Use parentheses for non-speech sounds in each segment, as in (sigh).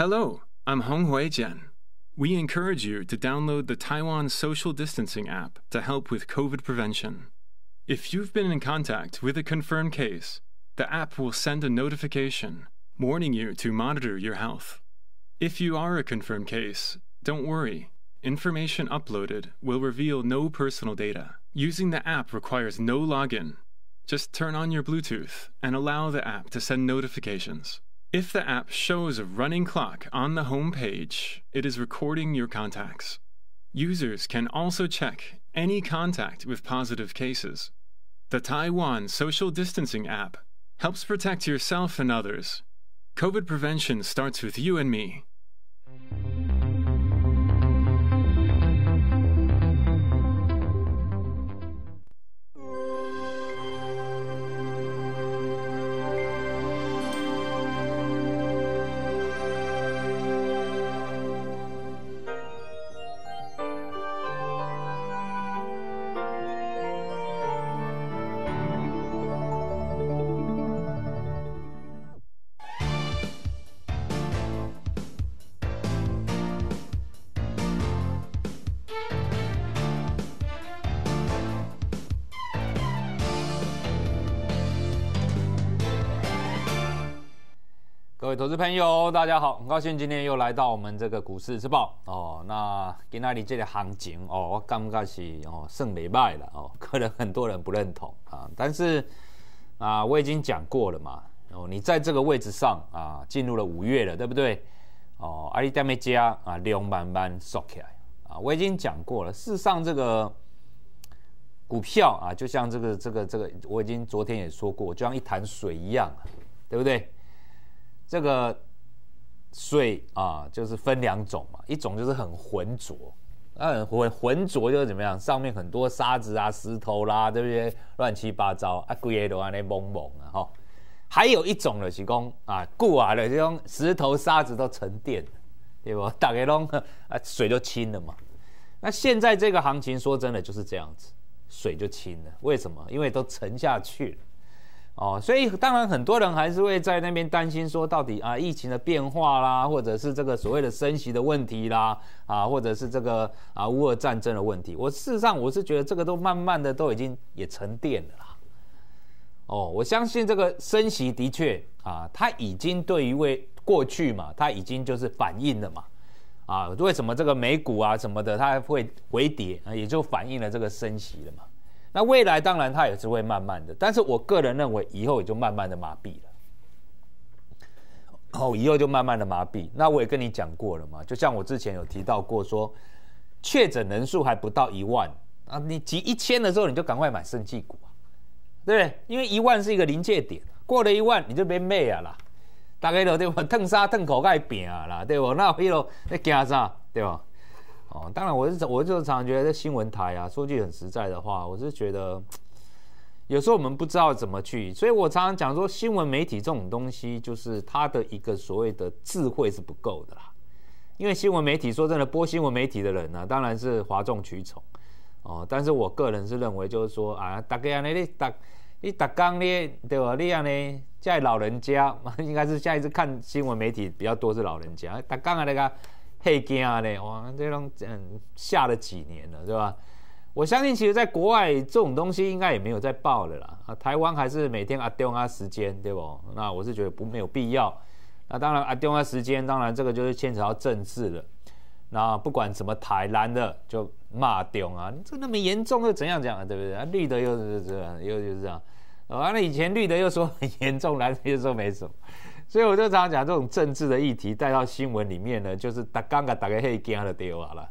Hello, I'm hui Jian. We encourage you to download the Taiwan Social Distancing app to help with COVID prevention. If you've been in contact with a confirmed case, the app will send a notification warning you to monitor your health. If you are a confirmed case, don't worry. Information uploaded will reveal no personal data. Using the app requires no login. Just turn on your Bluetooth and allow the app to send notifications. If the app shows a running clock on the home page, it is recording your contacts. Users can also check any contact with positive cases. The Taiwan Social Distancing app helps protect yourself and others. COVID prevention starts with you and me. 朋友，大家好，很高兴今天又来到我们这个股市之报哦。那今天这个行情哦，我感觉是哦，胜礼拜了哦，(laughs) 可能很多人不认同啊。但是啊，我已经讲过了嘛哦，你在这个位置上啊，进入了五月了，对不对？哦，阿里达美加啊，量慢慢缩起来啊，我已经讲过了。事实上，这个股票啊，就像这个这个这个，我已经昨天也说过，就像一潭水一样，对不对？这个水啊，就是分两种嘛，一种就是很浑浊，嗯浑浑浊就是怎么样，上面很多沙子啊、石头啦，对不对？乱七八糟啊，鬼个都安尼蒙蒙的哈。还有一种呢是讲啊，固啊的这种石头、沙子都沉淀对不？(laughs) 大概拢啊，水就清了嘛。那现在这个行情说真的就是这样子，水就清了。为什么？因为都沉下去了。哦，所以当然很多人还是会在那边担心说，到底啊疫情的变化啦，或者是这个所谓的升息的问题啦，啊，或者是这个啊乌俄战争的问题。我事实上我是觉得这个都慢慢的都已经也沉淀了啦。哦，我相信这个升息的确啊，它已经对于为过去嘛，它已经就是反映了嘛。啊，为什么这个美股啊什么的它会回跌啊，也就反映了这个升息了嘛。那未来当然它也是会慢慢的，但是我个人认为以后也就慢慢的麻痹了，哦，以后就慢慢的麻痹。那我也跟你讲过了嘛，就像我之前有提到过说，确诊人数还不到一万啊，你集一千的时候你就赶快买升绩股啊，对不对？因为一万是一个临界点，过了一万你就被卖啊啦，大概都对不？烫沙烫口盖扁啊啦，对不？那一有在加涨，对不？哦，当然我是，我就常常觉得新闻台啊，说句很实在的话，我是觉得有时候我们不知道怎么去，所以我常常讲说新闻媒体这种东西，就是它的一个所谓的智慧是不够的啦。因为新闻媒体，说真的，播新闻媒体的人呢，当然是哗众取宠哦。但是我个人是认为，就是说啊，大家呢，你打你打刚呢，对吧？你啊呢，在老人家 (laughs) 应该是下一次看新闻媒体比较多是老人家打刚啊那个。嘿惊嘞，哇，这种嗯下了几年了，对吧？我相信其实，在国外这种东西应该也没有再报了啦。啊，台湾还是每天啊丢啊时间，对不？那我是觉得不没有必要。那当然啊丢啊时间，当然这个就是牵扯到政治了。那不管怎么台蓝的就骂丢啊，你这那么严重又怎样讲啊？对不对？啊绿的又是这样，又就是这样。啊了以前绿的又说很严重，蓝的又说没什么。所以我就常常讲，这种政治的议题带到新闻里面呢，就是打刚刚打开黑给他的电话了。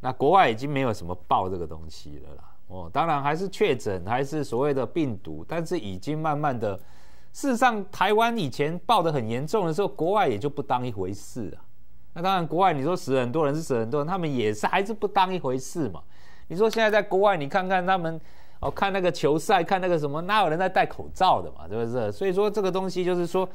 那国外已经没有什么报这个东西了啦。哦，当然还是确诊，还是所谓的病毒，但是已经慢慢的，事实上台湾以前报的很严重的时候，国外也就不当一回事啊。那当然，国外你说死很多人是死很多人，他们也是还是不当一回事嘛。你说现在在国外，你看看他们哦，看那个球赛，看那个什么，哪有人在戴口罩的嘛？是不是？所以说这个东西就是说。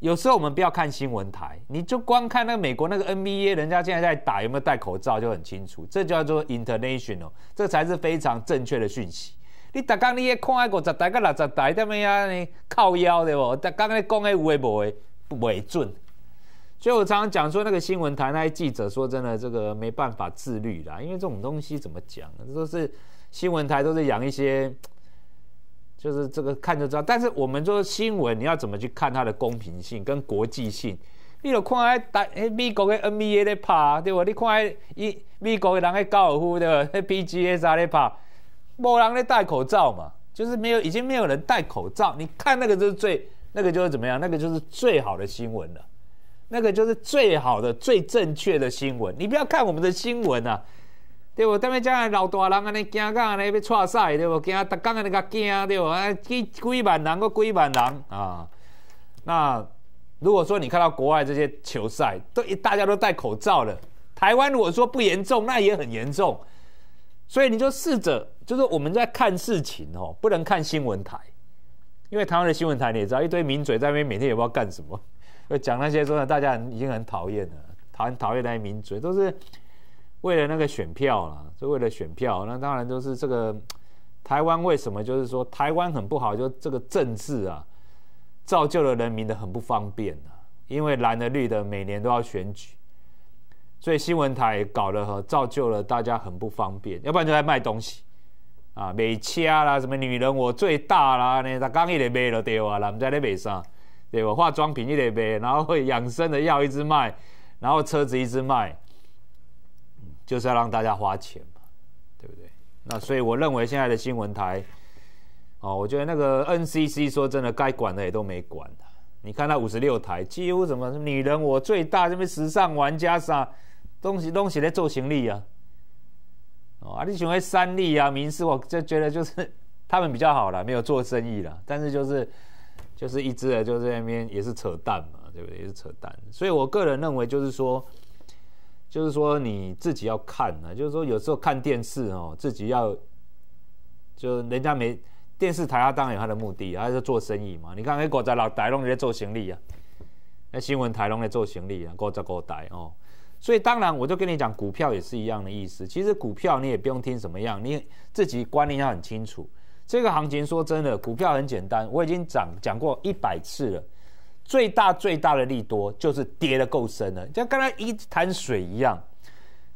有时候我们不要看新闻台，你就光看那个美国那个 NBA，人家现在在打有没有戴口罩就很清楚，这叫做 international，这才是非常正确的讯息。你大家你也看爱十台个六十台，怎么样呢？靠腰的不？大家你讲的有诶无诶为准。所以我常常讲说，那个新闻台那些记者，说真的，这个没办法自律啦，因为这种东西怎么讲？这都是新闻台都是养一些。就是这个看就知道，但是我们做新闻，你要怎么去看它的公平性跟国际性？你有看哎，打 NBA 在拍对不？你看哎，一美国的人在高尔夫对不？在 PGA 的拍，没人在戴口罩嘛？就是没有，已经没有人戴口罩。你看那个就是最，那个就是怎么样？那个就是最好的新闻了，那个就是最好的、最正确的新闻。你不要看我们的新闻啊，对不，对面这样老大人安尼惊到安尼要吹赛，对不？惊，大家安尼较惊，对不？啊，几几万人，搁几万人啊！那如果说你看到国外这些球赛，都大家都戴口罩了。台湾如果说不严重，那也很严重。所以你就试着，就是我们在看事情哦，不能看新闻台，因为台湾的新闻台你也知道，一堆名嘴在那边每天也不知道干什么，就讲那些真的，大家已经很讨厌了，讨很讨厌那些名嘴，都是。为了那个选票啦，就为了选票，那当然就是这个台湾为什么就是说台湾很不好，就这个政治啊，造就了人民的很不方便呢。因为蓝的绿的每年都要选举，所以新闻台搞了和造就了大家很不方便。要不然就在卖东西啊，美掐啦，什么女人我最大啦，那他刚一直卖了对吧？我们在那卖上对吧？化妆品一直卖，然后会养生的药一直卖，然后车子一直卖。就是要让大家花钱嘛，对不对？那所以我认为现在的新闻台，哦，我觉得那个 NCC 说真的该管的也都没管你看那五十六台，几乎什么女人我最大，这边时尚玩家啥东西东西在做行李啊。哦，啊，你喜欢三立啊、明势，我就觉得就是 (laughs) 他们比较好了，没有做生意了，但是就是就是一直的就在那边也是扯淡嘛，对不对？也是扯淡。所以我个人认为就是说。就是说你自己要看啊，就是说有时候看电视哦，自己要，就人家没电视台啊，当然有他的目的，他是做生意嘛。你看，那国在老台拢在做行李啊，那新闻台拢在做行李啊，国在国台哦。所以当然，我就跟你讲，股票也是一样的意思。其实股票你也不用听什么样，你自己观念要很清楚。这个行情说真的，股票很简单，我已经讲讲过一百次了。最大最大的利多就是跌的够深了，像刚才一潭水一样。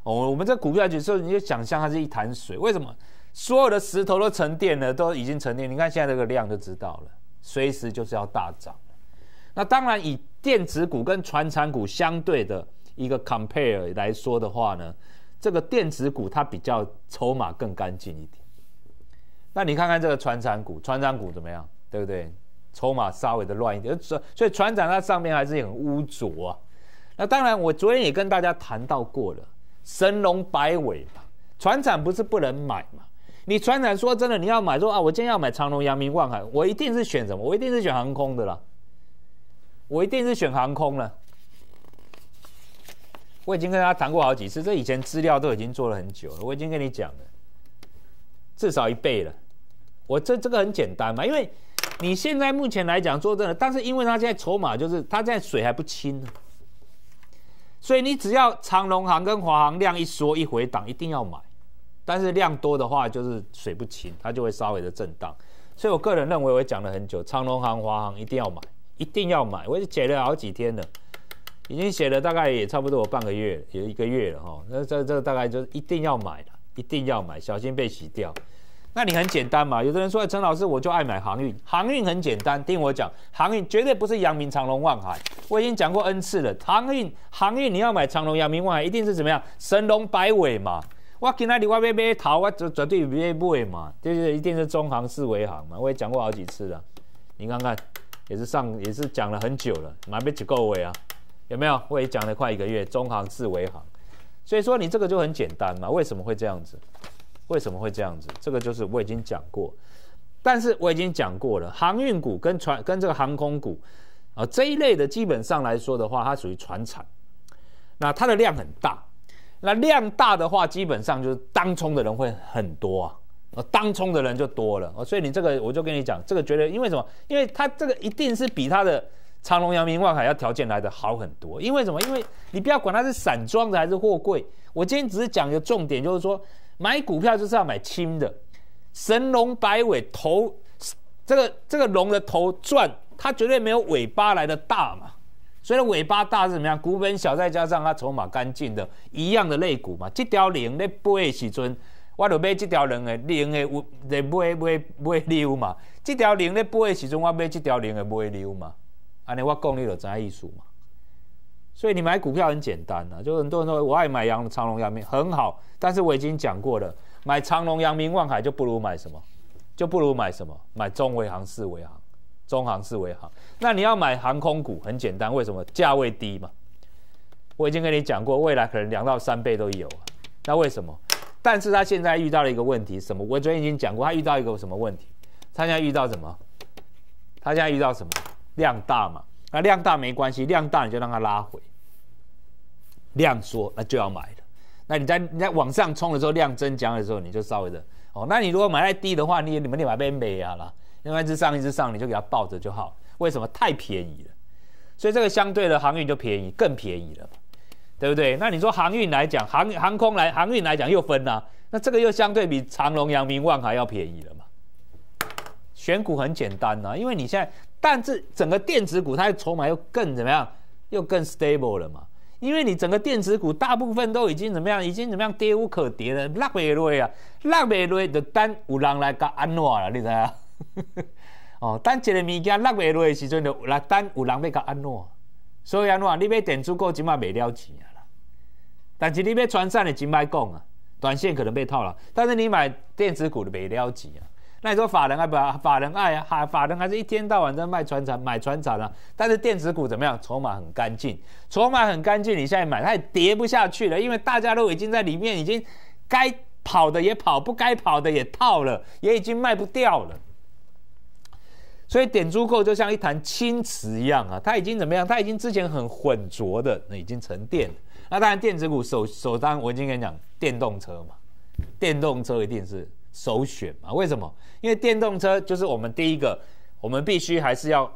哦，我们这股票指数你就想象它是一潭水，为什么所有的石头都沉淀了，都已经沉淀？你看现在这个量就知道了，随时就是要大涨。那当然，以电子股跟传产股相对的一个 compare 来说的话呢，这个电子股它比较筹码更干净一点。那你看看这个传产股，传产股怎么样？对不对？筹码稍微的乱一点，所以船长在上面还是很污浊啊。那当然，我昨天也跟大家谈到过了，神龙摆尾嘛，船长不是不能买嘛。你船长说真的，你要买说啊，我今天要买长隆、阳明、望海，我一定是选什么？我一定是选航空的啦。我一定是选航空了。我已经跟他谈过好几次，这以前资料都已经做了很久了，我已经跟你讲了，至少一倍了。我这这个很简单嘛，因为。你现在目前来讲做正的，但是因为它现在筹码就是它现在水还不清呢，所以你只要长隆行跟华行量一缩一回档，一定要买。但是量多的话就是水不清，它就会稍微的震荡。所以我个人认为，我讲了很久，长隆行、华行一定要买，一定要买。我写了好几天了，已经写了大概也差不多有半个月，有一个月了哈。那这这大概就是一定要买了，一定要买，小心被洗掉。那你很简单嘛？有的人说陈老师，我就爱买航运，航运很简单，听我讲，航运绝对不是扬名长隆望海。我已经讲过 n 次了，航运航运你要买长隆扬名望海，一定是怎么样？神龙摆尾嘛！我今天你我别买淘，我绝对别买嘛，就是一定是中航四维航嘛。我也讲过好几次了，你看看也是上也是讲了很久了，哪边只够尾啊？有没有？我也讲了快一个月，中航四维航，所以说你这个就很简单嘛？为什么会这样子？为什么会这样子？这个就是我已经讲过，但是我已经讲过了，航运股跟船跟这个航空股啊这一类的，基本上来说的话，它属于船产，那它的量很大，那量大的话，基本上就是当冲的人会很多啊，当冲的人就多了，所以你这个我就跟你讲，这个绝得因为什么？因为它这个一定是比它的长隆、阳明、万海要条件来的好很多，因为什么？因为你不要管它是散装的还是货柜，我今天只是讲一个重点，就是说。买股票就是要买轻的，神龙摆尾头，这个这个龙的头转，它绝对没有尾巴来的大嘛，所以尾巴大是怎么样？股本小，再加上它筹码干净的，一样的类股嘛。这条零在的时钟，我就买这条零的零的有在买买买流嘛。这条零在飞的时钟，我买这条零的买流嘛。安尼我讲你就知意思嘛。所以你买股票很简单啊，就很多人说我爱买长隆、阳明很好，但是我已经讲过了，买长隆、阳明、望海就不如买什么，就不如买什么，买中维航、四维航、中航、四维航。那你要买航空股很简单，为什么？价位低嘛。我已经跟你讲过，未来可能两到三倍都有啊。那为什么？但是他现在遇到了一个问题，什么？我昨天已经讲过，他遇到一个什么问题？他现在遇到什么？他现在遇到什么？量大嘛。那量大没关系，量大你就让它拉回。量缩那就要买了。那你在你在往上冲的时候，量增加的时候，你就稍微的哦。那你如果买太低的话，你你们立马被美啊啦，另外一只上，一只上，你就给它抱着就好。为什么？太便宜了。所以这个相对的航运就便宜，更便宜了，对不对？那你说航运来讲，航航空来航运来讲又分啊。那这个又相对比长龙、阳明望还要便宜了嘛？选股很简单啊，因为你现在。但是整个电子股它的筹码又更怎么样？又更 stable 了嘛？因为你整个电子股大部分都已经怎么样？已经怎么样跌无可跌了，落袂落啊，落袂落就等有人来加安诺了，你知道？(laughs) 哦，等一个物件落袂落的时阵，就来等有人要加安诺。所以安诺你买电子股起码袂了钱啊啦。但是你要传产的真歹讲啊，短线可能被套了，但是你买电子股的袂了钱啊。那你说法人爱不法人爱啊，哈，法人还是一天到晚在卖船产、买船产啊。但是电子股怎么样？筹码很干净，筹码很干净，你现在买它也跌不下去了，因为大家都已经在里面，已经该跑的也跑，不该跑的也套了，也已经卖不掉了。所以点猪狗就像一潭清池一样啊，它已经怎么样？它已经之前很浑浊的，那已经沉淀。那当然，电子股首首当我已经跟你讲，电动车嘛，电动车一定是首选嘛，为什么？因为电动车就是我们第一个，我们必须还是要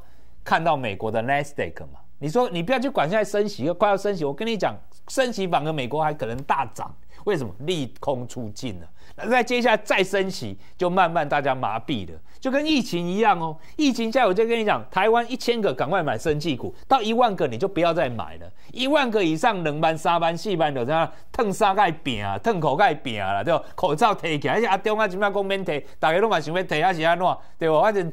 看到美国的 n e stake 嘛。你说你不要去管现在升息，快要升息，我跟你讲，升息反而美国还可能大涨，为什么？利空出尽了。再接下来再升息，就慢慢大家麻痹了，就跟疫情一样哦。疫情下，我就跟你讲，台湾一千个赶快买升气股，到一万个你就不要再买了。一万个以上，冷班、三班、四班，的，这样烫沙盖饼啊，烫口盖饼啦，对吧？口罩摕起来，阿中啊，姊妹讲免摕，大家都嘛上面摕下是安喏，对吧？反正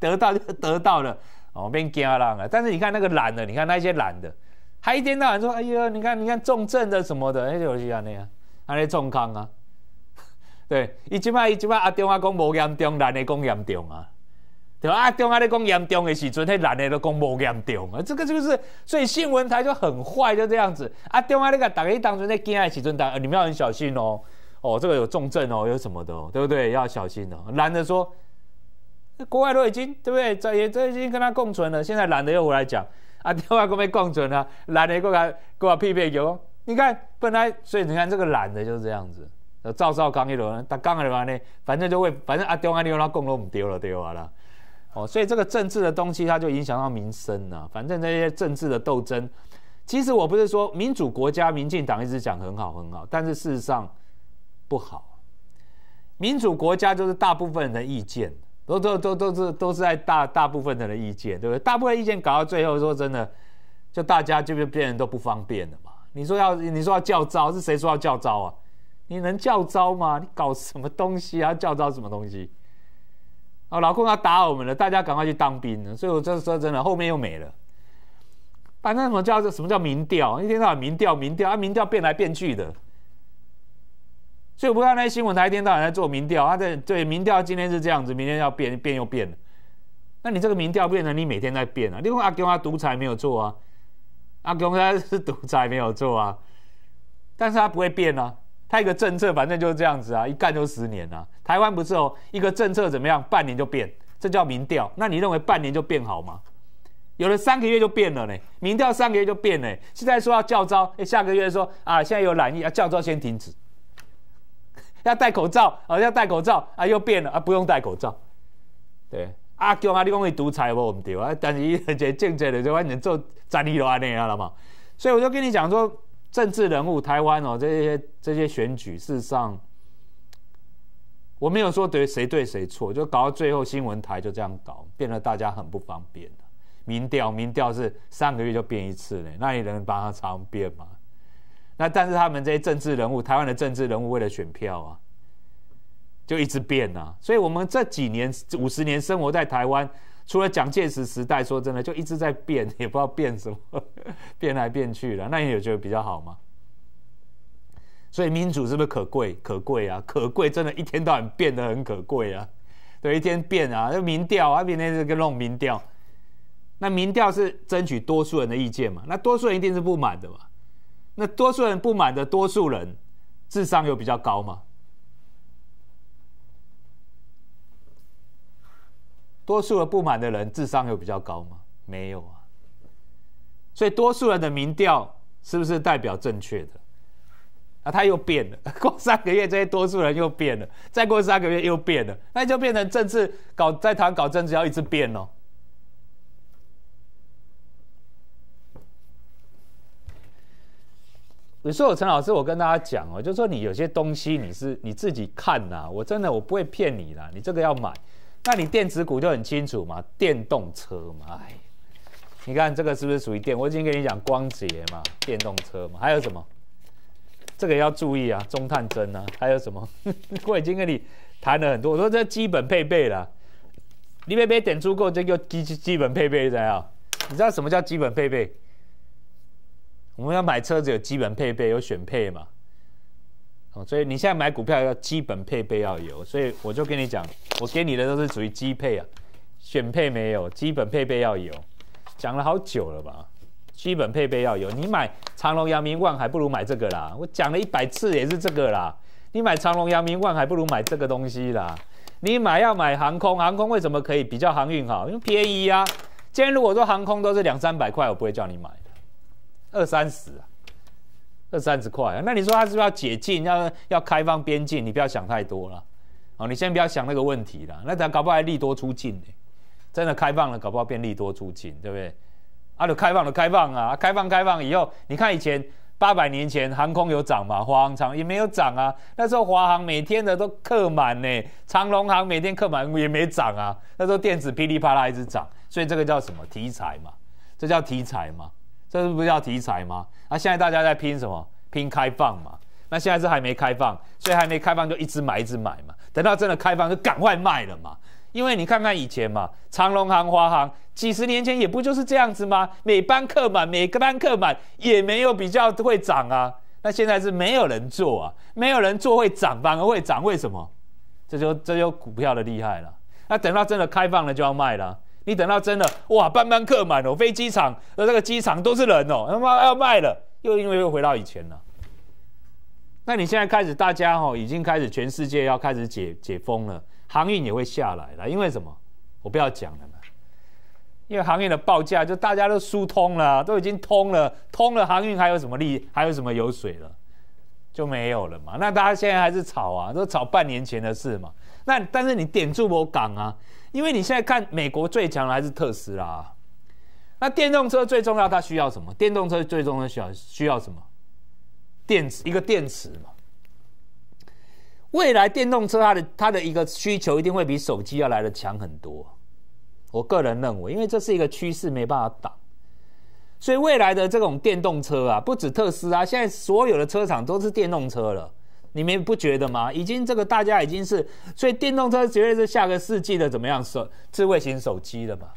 得到就得到了，哦，免惊人但是你看那个懒的，你看那些懒的，还一天到晚说，哎呀，你看你看重症的什么的，那就东西啊那样，那重康啊。对，伊即摆伊即摆阿中外讲无严重，男的讲严重啊，对吧？啊，另咧讲严重的时阵，迄男的都讲无严重啊，这个就是所以新闻台就很坏，就这样子阿中外那个大家当打字在今的时阵打，你们要很小心哦，哦，这个有重症哦，有什么的哦，对不对？要小心哦。男的说，国外都已经对不对？这也已经跟他共存了，现在男的又回来讲啊，另外个没共存了，男的过来给我批评，说你看本来所以你看这个男的就是这样子。呃，照照讲一轮，他讲完的话呢，反正就会，反正啊丢安一轮，他功劳唔丢了对完啦。哦，所以这个政治的东西，它就影响到民生啊。反正这些政治的斗争，其实我不是说民主国家，民进党一直讲很好很好，但是事实上不好。民主国家就是大部分人的意见，都都都都是都是在大大部分人的意见，对不对？大部分意见搞到最后，说真的，就大家就变人都不方便了嘛。你说要你说要较招，是谁说要较招啊？你能教招吗？你搞什么东西啊？教招什么东西？啊，老公要打我们了！大家赶快去当兵了。所以我这说真的，后面又没了。反正什么叫做什么叫民调？一天到晚民调民调啊，民调变来变去的。所以我不看那些新闻台，一天到晚在做民调。他在对民调，今天是这样子，明天要变变又变了。那你这个民调变了，你每天在变啊。另外阿公他独裁没有做啊，阿公他是独裁没有做啊，但是他不会变啊。他一个政策，反正就是这样子啊，一干就十年啊。台湾不是哦，一个政策怎么样，半年就变，这叫民调。那你认为半年就变好吗？有了三个月就变了呢，民调三个月就变了。现在说要叫招，哎，下个月说啊，现在有懒意啊，叫招先停止，要戴口罩啊，要戴口罩啊，又变了啊，不用戴口罩。对，阿强啊，你讲你独裁不？唔对啊，但是一个政策咧就反正做战力乱那样了嘛。所以我就跟你讲说。政治人物台湾哦，这些这些选举，事实上我没有说对谁对谁错，就搞到最后新闻台就这样搞，变得大家很不方便民调，民调是三个月就变一次嘞，那你能帮他常变吗？那但是他们这些政治人物，台湾的政治人物为了选票啊，就一直变啊。所以我们这几年五十年生活在台湾，除了蒋介石时代，说真的就一直在变，也不知道变什么。变来变去的，(laughs) 那你觉得比较好吗？所以民主是不是可贵？可贵啊，可贵，真的，一天到晚变得很可贵啊，对，一天变啊，就民调啊，明天是弄民调。那民调是争取多数人的意见嘛？那多数人一定是不满的嘛？那多数人不满的多数人，智商有比较高吗？多数人不满的人智商有比较高吗？没有啊。所以多数人的民调是不是代表正确的？啊，他又变了，(laughs) 过三个月这些多数人又变了，再过三个月又变了，那就变成政治搞在台湾搞政治要一直变哦。你说，陈老师，我跟大家讲哦，就说你有些东西你是你自己看呐，我真的我不会骗你啦，你这个要买，那你电子股就很清楚嘛，电动车买。你看这个是不是属于电？我已经跟你讲光捷嘛，电动车嘛，还有什么？这个要注意啊，中碳针啊，还有什么？(laughs) 我已经跟你谈了很多，我说这基本配备啦，你别别点出够，这个基基本配备在啊。你知道什么叫基本配备？我们要买车子有基本配备有选配嘛？哦，所以你现在买股票要基本配备要有，所以我就跟你讲，我给你的都是属于基配啊，选配没有，基本配备要有。讲了好久了吧，基本配备要有。你买长隆扬明、万还不如买这个啦。我讲了一百次也是这个啦。你买长隆扬明、万还不如买这个东西啦。你买要买航空，航空为什么可以比较航运好？因为便宜啊。今天如果说航空都是两三百块，我不会叫你买二三十啊，二三十块。那你说他是不是要解禁？要要开放边境？你不要想太多了。哦，你先不要想那个问题了。那咱搞不好利多出境呢。真的开放了，搞不好变利多出尽，对不对？啊，你开放了，开放啊，开放，开放以后，你看以前八百年前航空有涨吗？华航也没有涨啊，那时候华航每天的都客满呢，长龙航每天客满也没涨啊，那时候电子噼里啪啦一直涨，所以这个叫什么题材嘛？这叫题材嘛？这是不叫题材吗？啊，现在大家在拼什么？拼开放嘛？那现在是还没开放，所以还没开放就一直买，一直买嘛，等到真的开放就赶快卖了嘛。因为你看看以前嘛，长龙行、华航，几十年前也不就是这样子吗？每班客满，每个班客满，也没有比较会涨啊。那现在是没有人做啊，没有人做会涨，反而会涨。为什么？这就这就股票的厉害了。那等到真的开放了，就要卖了。你等到真的哇，班班客满了，飞机场和那个机场都是人哦，他妈要卖了。又因为又回到以前了。那你现在开始，大家哦，已经开始全世界要开始解解封了。航运也会下来了，因为什么？我不要讲了嘛，因为航运的报价就大家都疏通了，都已经通了，通了航运还有什么利，还有什么油水了，就没有了嘛。那大家现在还是炒啊，都炒半年前的事嘛。那但是你点住我港啊，因为你现在看美国最强还是特斯拉，那电动车最重要，它需要什么？电动车最重要需要需要什么？电池，一个电池嘛。未来电动车它的它的一个需求一定会比手机要来的强很多，我个人认为，因为这是一个趋势，没办法挡。所以未来的这种电动车啊，不止特斯拉，现在所有的车厂都是电动车了，你们不觉得吗？已经这个大家已经是，所以电动车绝对是下个世纪的怎么样手智慧型手机了吧？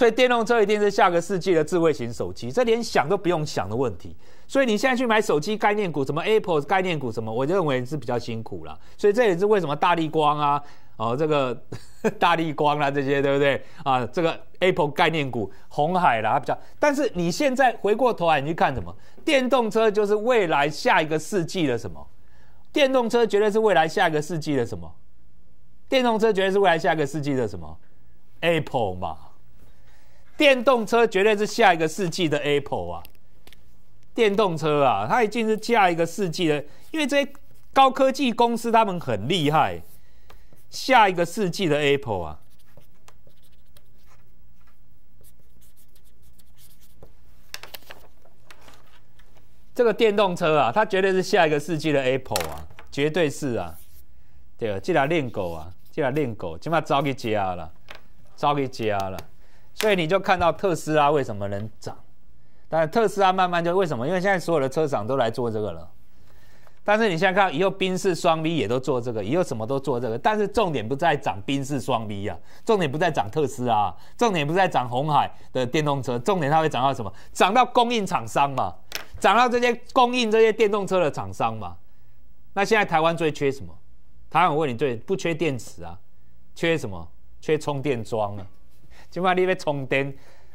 所以电动车一定是下个世纪的智慧型手机，这连想都不用想的问题。所以你现在去买手机概念股，什么 Apple 概念股，什么，我认为是比较辛苦了。所以这也是为什么大力光啊，哦这个 (laughs) 大力光啊这些，对不对啊？这个 Apple 概念股，红海啦比较。但是你现在回过头来，你去看什么？电动车就是未来下一个世纪的什么？电动车绝对是未来下一个世纪的什么？电动车绝对是未来下一个世纪的什么？Apple 嘛。电动车绝对是下一个世纪的 Apple 啊！电动车啊，它已经是下一个世纪的，因为这些高科技公司他们很厉害。下一个世纪的 Apple 啊，这个电动车啊，它绝对是下一个世纪的 Apple 啊，绝对是啊。对，再来练狗啊，再来练狗，今麦早去吃了，早去吃了。所以你就看到特斯拉为什么能涨，但特斯拉慢慢就为什么？因为现在所有的车厂都来做这个了。但是你现在看，以后宾士双 V 也都做这个，以后什么都做这个。但是重点不在涨宾士双 V 啊，重点不在涨特斯拉，重点不在涨红海的电动车，重点它会涨到什么？涨到供应厂商嘛，涨到这些供应这些电动车的厂商嘛。那现在台湾最缺什么？台湾我问你，最不缺电池啊，缺什么？缺充电桩啊。就怕你被充电，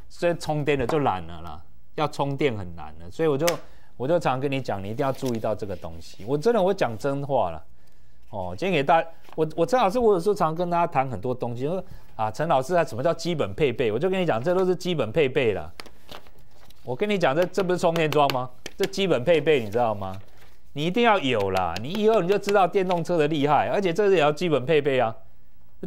所以充电了就懒了啦。要充电很难了，所以我就我就常跟你讲，你一定要注意到这个东西。我真的我讲真话了。哦，今天给大我我陈老师，我有时候常跟大家谈很多东西。说啊，陈老师啊，什么叫基本配备？我就跟你讲，这都是基本配备了。我跟你讲，这这不是充电桩吗？这基本配备你知道吗？你一定要有啦。你以后你就知道电动车的厉害，而且这个也要基本配备啊。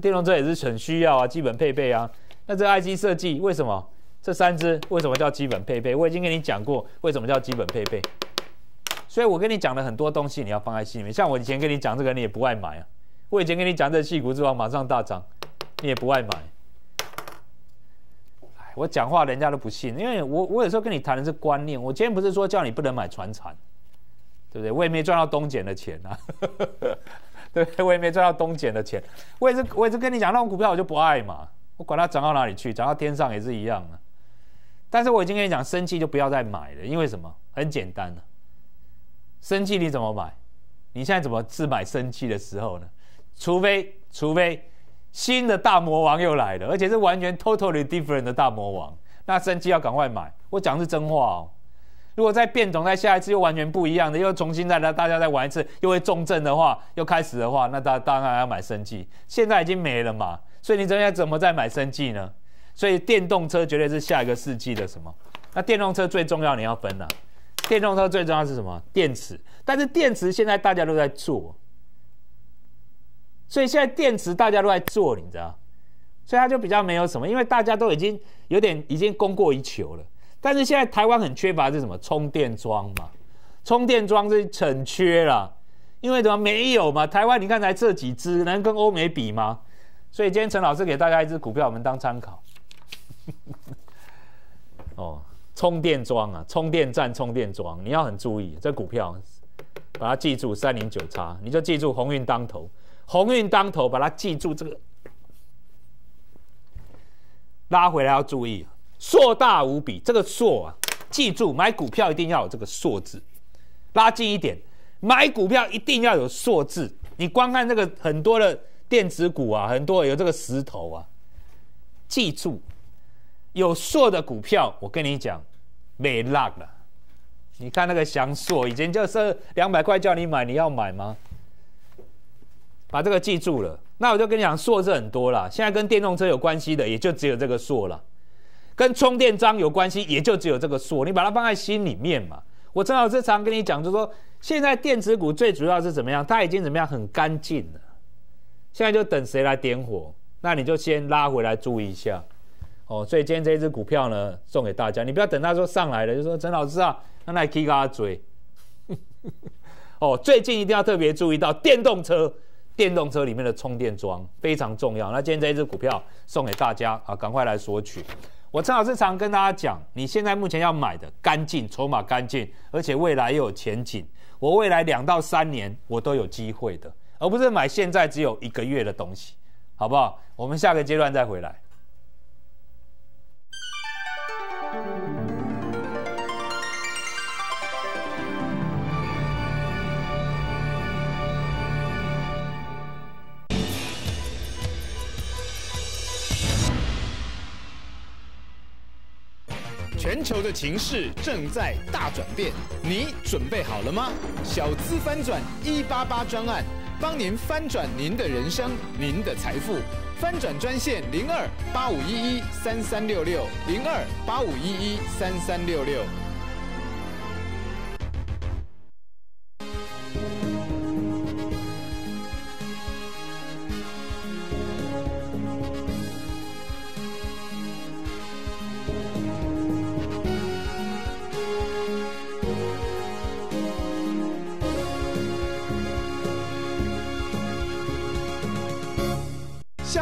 电动车也是很需要啊，基本配备啊。那这 I G 设计为什么这三只为什么叫基本配备？我已经跟你讲过为什么叫基本配备，所以我跟你讲了很多东西，你要放在心里面。像我以前跟你讲这个，你也不爱买啊。我以前跟你讲这绩股之王马上大涨，你也不爱买。哎，我讲话人家都不信，因为我我有时候跟你谈的是观念。我今天不是说叫你不能买船产，对不对？我也没赚到东捡的钱啊，(laughs) 对，我也没赚到东捡的钱。我也是我也是跟你讲那种股票，我就不爱嘛。我管它涨到哪里去，涨到天上也是一样啊。但是我已经跟你讲，生气就不要再买了，因为什么？很简单啊。生气你怎么买？你现在怎么是买生气的时候呢？除非，除非新的大魔王又来了，而且是完全 totally different 的大魔王，那生气要赶快买。我讲的是真话哦。如果再变种，再下一次又完全不一样的，又重新再让大家再玩一次，又会重症的话，又开始的话，那大当然要买生气。现在已经没了嘛。所以你这边怎么在买生计呢？所以电动车绝对是下一个世纪的什么？那电动车最重要你要分了，电动车最重要是什么？电池。但是电池现在大家都在做，所以现在电池大家都在做，你知道？所以它就比较没有什么，因为大家都已经有点已经供过于求了。但是现在台湾很缺乏是什么？充电桩嘛，充电桩是很缺了，因为什么？没有嘛，台湾你看才这几只，能跟欧美比吗？所以今天陈老师给大家一只股票，我们当参考。(laughs) 哦，充电桩啊，充电站、充电桩，你要很注意这股票，把它记住三零九叉，你就记住鸿运当头，鸿运当头，把它记住。这个拉回来要注意，硕大无比，这个硕啊，记住买股票一定要有这个硕字，拉近一点，买股票一定要有硕字，你光看这个很多的。电子股啊，很多有这个石头啊，记住，有硕的股票，我跟你讲，没落了。你看那个祥硕，以前就是两百块叫你买，你要买吗？把这个记住了。那我就跟你讲，硕是很多了。现在跟电动车有关系的，也就只有这个硕了。跟充电桩有关系，也就只有这个硕。你把它放在心里面嘛。我正好这常跟你讲，就是说现在电子股最主要是怎么样？它已经怎么样？很干净了。现在就等谁来点火，那你就先拉回来注意一下，哦。所以今天这一只股票呢，送给大家，你不要等他说上来了，就说陈老师啊，那来 K 加追。(laughs) 哦，最近一定要特别注意到电动车，电动车里面的充电桩非常重要。那今天这一只股票送给大家，啊，赶快来索取。我陈老师常跟大家讲，你现在目前要买的干净，筹码干净，而且未来又有前景，我未来两到三年我都有机会的。而不是买现在只有一个月的东西，好不好？我们下个阶段再回来。全球的情势正在大转变，你准备好了吗？小资翻转一八八专案。帮您翻转您的人生，您的财富，翻转专线零二八五一一三三六六零二八五一一三三六六。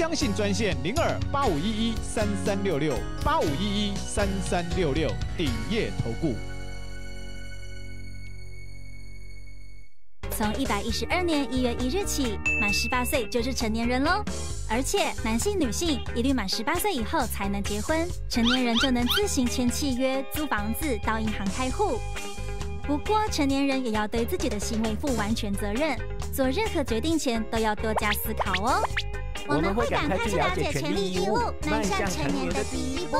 相信专线零二八五一一三三六六八五一一三三六六顶业投顾。从一百一十二年一月一日起，满十八岁就是成年人喽。而且，男性、女性一律满十八岁以后才能结婚。成年人就能自行签契约、租房子、到银行开户。不过，成年人也要对自己的行为负完全责任。做任何决定前都要多加思考哦。我们会赶快去了解权利义务，迈向成年的第一步。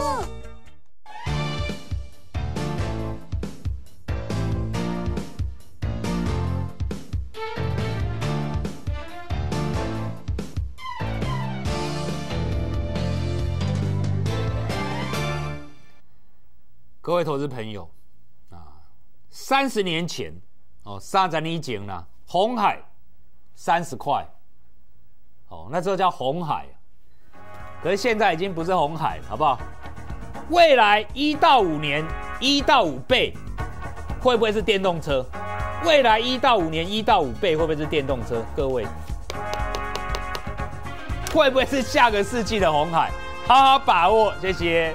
各位投资朋友，啊，三十年前哦，三十年前啦，红海三十块。哦，那时候叫红海，可是现在已经不是红海，好不好？未来一到五年一到五倍，会不会是电动车？未来一到五年一到五倍，会不会是电动车？各位，会不会是下个世纪的红海？好好把握谢谢。